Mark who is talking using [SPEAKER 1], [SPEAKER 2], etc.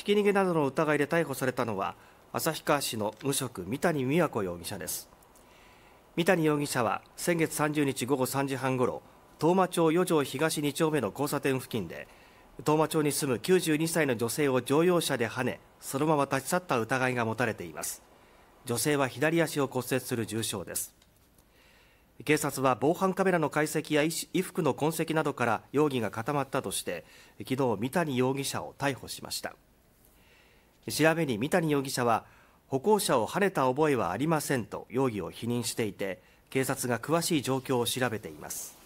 [SPEAKER 1] ひき逃げなどの疑いで逮捕されたのは旭川市の無職三谷美和子容疑者です三谷容疑者は先月30日午後3時半ごろ東間町四条東2丁目の交差点付近で東間町に住む92歳の女性を乗用車ではねそのまま立ち去った疑いが持たれています女性は左足を骨折する重傷です警察は防犯カメラの解析や衣服の痕跡などから容疑が固まったとして昨日三谷容疑者を逮捕しました調べに三谷容疑者は歩行者をはねた覚えはありませんと容疑を否認していて警察が詳しい状況を調べています